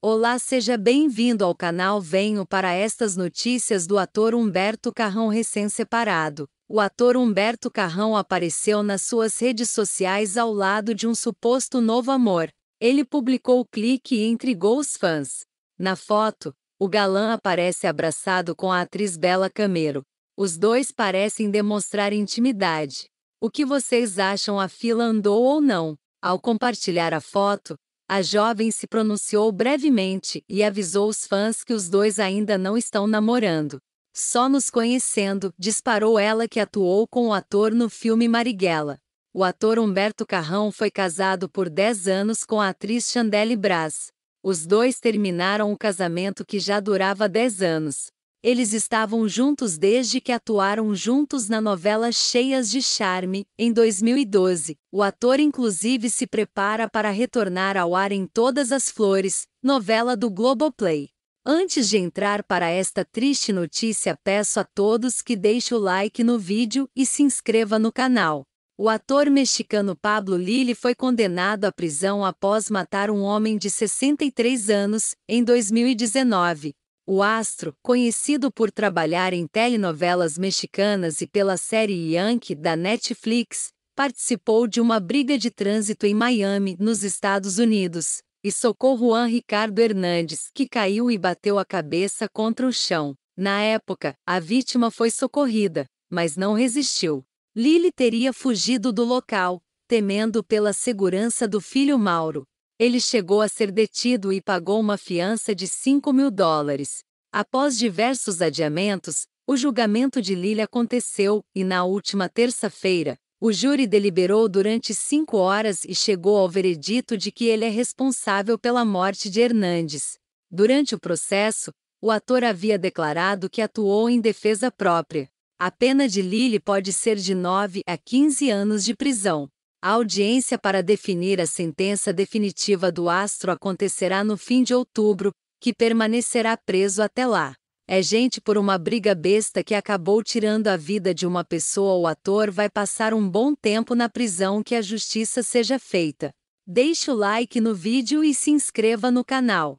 Olá, seja bem-vindo ao canal Venho para estas notícias do ator Humberto Carrão recém-separado. O ator Humberto Carrão apareceu nas suas redes sociais ao lado de um suposto novo amor. Ele publicou o clique e intrigou os fãs. Na foto, o galã aparece abraçado com a atriz Bela Camero. Os dois parecem demonstrar intimidade. O que vocês acham a fila andou ou não? Ao compartilhar a foto, a jovem se pronunciou brevemente e avisou os fãs que os dois ainda não estão namorando. Só nos conhecendo, disparou ela que atuou com o ator no filme Marighella. O ator Humberto Carrão foi casado por 10 anos com a atriz Chandelle Braz. Os dois terminaram o casamento que já durava 10 anos. Eles estavam juntos desde que atuaram juntos na novela Cheias de Charme, em 2012. O ator inclusive se prepara para retornar ao ar em Todas as Flores, novela do Globoplay. Antes de entrar para esta triste notícia, peço a todos que deixe o like no vídeo e se inscreva no canal. O ator mexicano Pablo Lille foi condenado à prisão após matar um homem de 63 anos, em 2019. O astro, conhecido por trabalhar em telenovelas mexicanas e pela série Yankee da Netflix, participou de uma briga de trânsito em Miami, nos Estados Unidos, e socou Juan Ricardo Hernandes, que caiu e bateu a cabeça contra o chão. Na época, a vítima foi socorrida, mas não resistiu. Lily teria fugido do local, temendo pela segurança do filho Mauro, ele chegou a ser detido e pagou uma fiança de 5 mil dólares. Após diversos adiamentos, o julgamento de Lille aconteceu e, na última terça-feira, o júri deliberou durante cinco horas e chegou ao veredito de que ele é responsável pela morte de Hernandes. Durante o processo, o ator havia declarado que atuou em defesa própria. A pena de Lille pode ser de 9 a 15 anos de prisão. A audiência para definir a sentença definitiva do astro acontecerá no fim de outubro, que permanecerá preso até lá. É gente por uma briga besta que acabou tirando a vida de uma pessoa ou ator vai passar um bom tempo na prisão que a justiça seja feita. Deixe o like no vídeo e se inscreva no canal.